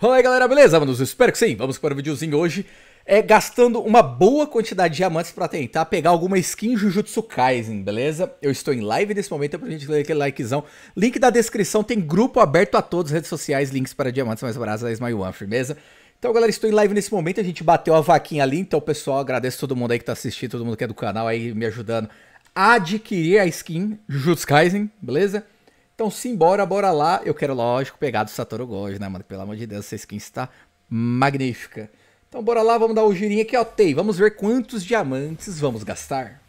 Fala aí galera, beleza? Manos, espero que sim. Vamos para o videozinho hoje. É gastando uma boa quantidade de diamantes para tentar pegar alguma skin Jujutsu Kaisen, beleza? Eu estou em live nesse momento, é pra gente ler aquele likezão. Link da descrição, tem grupo aberto a todos, redes sociais, links para diamantes mais baratos da Smile One, firmeza? Então, galera, estou em live nesse momento, a gente bateu a vaquinha ali, então, pessoal, agradeço todo mundo aí que está assistindo, todo mundo que é do canal aí me ajudando a adquirir a skin Jujutsu Kaisen, beleza? Então, simbora, bora lá. Eu quero, lógico, pegar do Satoru Gojo, né, mano? Pelo amor de Deus, essa skin está magnífica. Então, bora lá, vamos dar o um girinho aqui, ó. Tei, vamos ver quantos diamantes vamos gastar.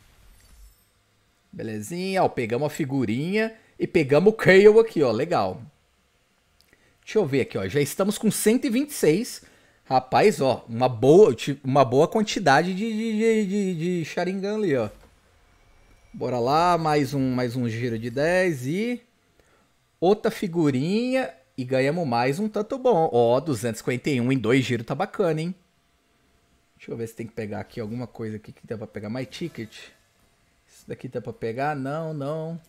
Belezinha, ó, pegamos a figurinha e pegamos o Kale aqui, ó, legal. Deixa eu ver aqui, ó, já estamos com 126. Rapaz, ó, uma boa, uma boa quantidade de, de, de, de, de ali, ó. Bora lá, mais um, mais um giro de 10 e outra figurinha e ganhamos mais um tanto bom. Ó, oh, 251 em dois giros tá bacana, hein? Deixa eu ver se tem que pegar aqui alguma coisa aqui que dá pra pegar. mais Ticket. Isso daqui dá pra pegar? Não, não.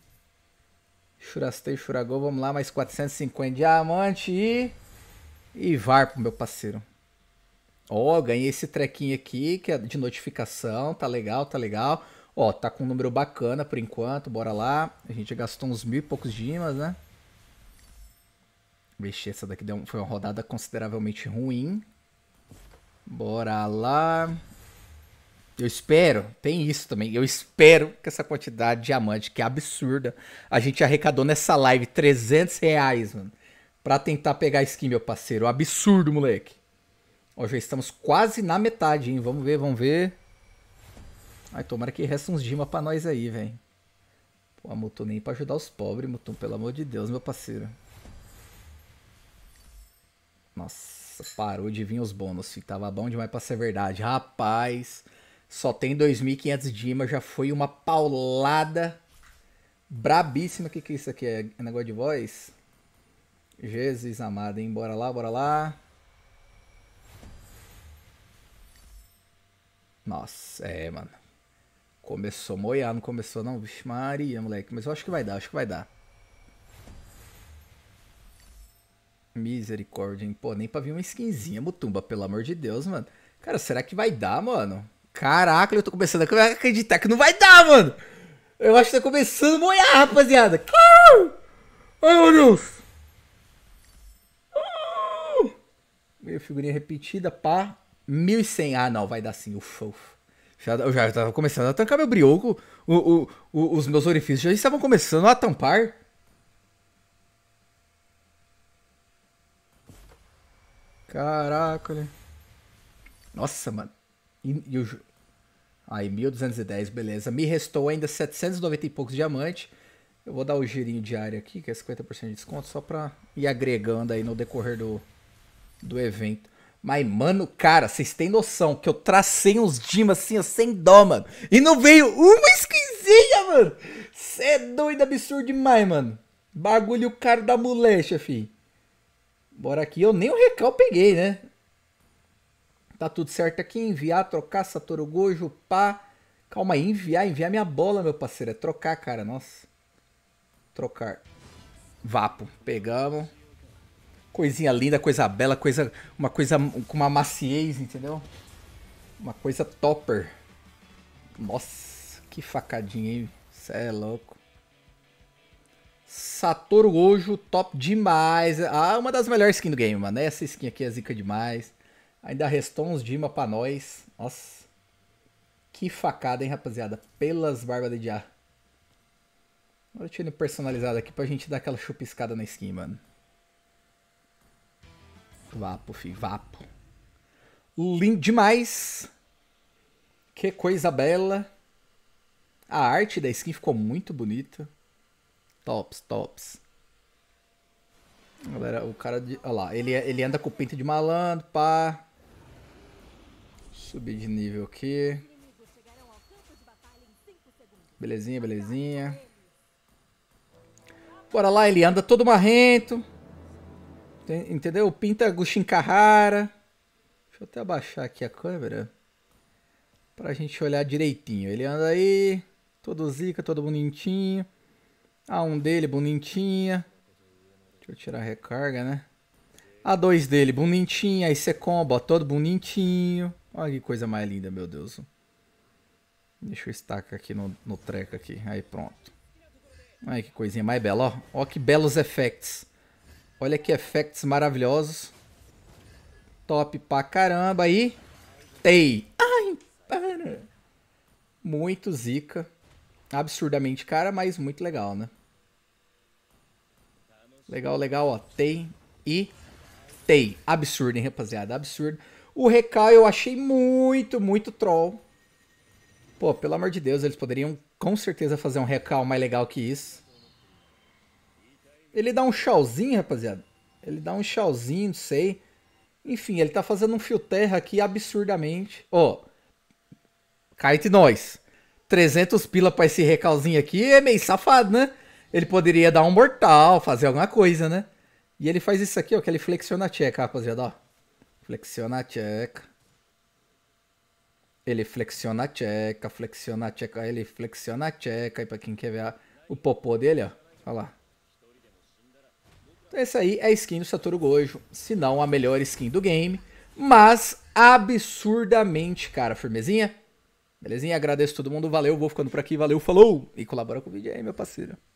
Churastei, churagou vamos lá. Mais 450 diamante e... E varpo, meu parceiro. Ó, oh, ganhei esse trequinho aqui, que é de notificação. Tá legal, tá legal. Ó, oh, tá com um número bacana por enquanto. Bora lá. A gente gastou uns mil e poucos dimas, né? Vixe, essa daqui deu, foi uma rodada consideravelmente ruim. Bora lá. Eu espero, tem isso também. Eu espero que essa quantidade de diamante, que é absurda, a gente arrecadou nessa live 300 reais, mano. Pra tentar pegar skin, meu parceiro. Absurdo, moleque. Ó, já estamos quase na metade, hein. Vamos ver, vamos ver. Ai, tomara que resta uns Dima pra nós aí, velho. Pô, a Mutum nem pra ajudar os pobres, Mutum, pelo amor de Deus, meu parceiro. Nossa, parou de vir os bônus. tava bom demais pra ser verdade. Rapaz, só tem 2.500 dimas, Já foi uma paulada brabíssima. O que, que é isso aqui é? é? Negócio de voz? Jesus amado, hein? Bora lá, bora lá. Nossa, é, mano. Começou a moiar, não começou não? Vixe Maria, moleque. Mas eu acho que vai dar, acho que vai dar. Misericórdia, hein? Pô, nem pra vir uma skinzinha, Mutumba, pelo amor de Deus, mano. Cara, será que vai dar, mano? Caraca, eu tô começando a acreditar que não vai dar, mano. Eu acho que tá começando a molhar, rapaziada. Ai, meu Deus. Meio figurinha repetida, pá. 1100. Ah, não, vai dar sim. Ufa, ufa. Já, eu já tava começando a tancar meu brioco. O, o, o, os meus orifícios já estavam começando a tampar. Caraca, né? Nossa, mano. E, e o... Aí, 1210, beleza. Me restou ainda 790 e poucos diamantes. Eu vou dar o girinho diário aqui, que é 50% de desconto, só pra ir agregando aí no decorrer do, do evento. Mas, mano, cara, vocês têm noção que eu tracei uns dimas assim, ó, sem dó, mano. E não veio uma esquisinha, mano. Cê é doido, absurdo demais, mano. Bagulho caro da molecha, fi. Bora aqui. Eu nem o recal peguei, né? Tá tudo certo aqui. Enviar, trocar, Satoru Gojo, pá. Calma aí, enviar, enviar minha bola, meu parceiro. É trocar, cara. Nossa. Trocar. Vapo. Pegamos. Coisinha linda, coisa bela, coisa. Uma coisa com uma maciez, entendeu? Uma coisa topper. Nossa, que facadinha, hein? Cê é louco. Satoru Gojo, top demais. Ah, uma das melhores skins do game, mano. Essa skin aqui é zica demais. Ainda restou uns Dima pra nós. Nossa. Que facada, hein, rapaziada. Pelas barbas de diá. Agora eu tiro personalizado aqui pra gente dar aquela chupiscada na skin, mano. Vapo, fi, vapo. Lindo demais. Que coisa bela. A arte da skin ficou muito bonita. Tops, tops. Galera, o cara de. Olha lá, ele, é, ele anda com o pinto de malandro, pá. Subir de nível aqui. Belezinha, belezinha. Bora lá, ele anda todo marrento. Entendeu? Pinta Gushin é Carrara. Deixa eu até abaixar aqui a câmera. Pra gente olhar direitinho. Ele anda aí, todo zica, todo bonitinho. A1 dele, bonitinha. Deixa eu tirar a recarga, né? A2 dele, bonitinha. Aí você combo, ó, todo bonitinho. Olha que coisa mais linda, meu Deus. Deixa eu estacar aqui no, no treco aqui. Aí pronto. Olha que coisinha mais bela, ó. Olha que belos effects. Olha que effects maravilhosos. Top pra caramba. aí. tei. Ai, para. Muito zica absurdamente cara, mas muito legal, né? Legal, legal, ó. Tem e tem. Absurdo, hein, rapaziada? Absurdo. O Recal eu achei muito, muito troll. Pô, pelo amor de Deus, eles poderiam com certeza fazer um Recal mais legal que isso. Ele dá um shawzinho, rapaziada. Ele dá um shawzinho, não sei. Enfim, ele tá fazendo um fio terra aqui absurdamente. Ó, oh, kite nós. 300 pila pra esse recalzinho aqui é meio safado, né? Ele poderia dar um mortal, fazer alguma coisa, né? E ele faz isso aqui, ó, que ele flexiona a tcheca, rapaziada, ó. Flexiona a tcheca. Ele flexiona a tcheca, flexiona a tcheca, ele flexiona a tcheca. E pra quem quer ver a, o popô dele, ó, olha lá. Então essa aí é a skin do Satoru Gojo, se não a melhor skin do game. Mas absurdamente cara, firmezinha. Belezinha? Agradeço todo mundo, valeu, vou ficando por aqui, valeu, falou! E colabora com o vídeo aí, meu parceiro.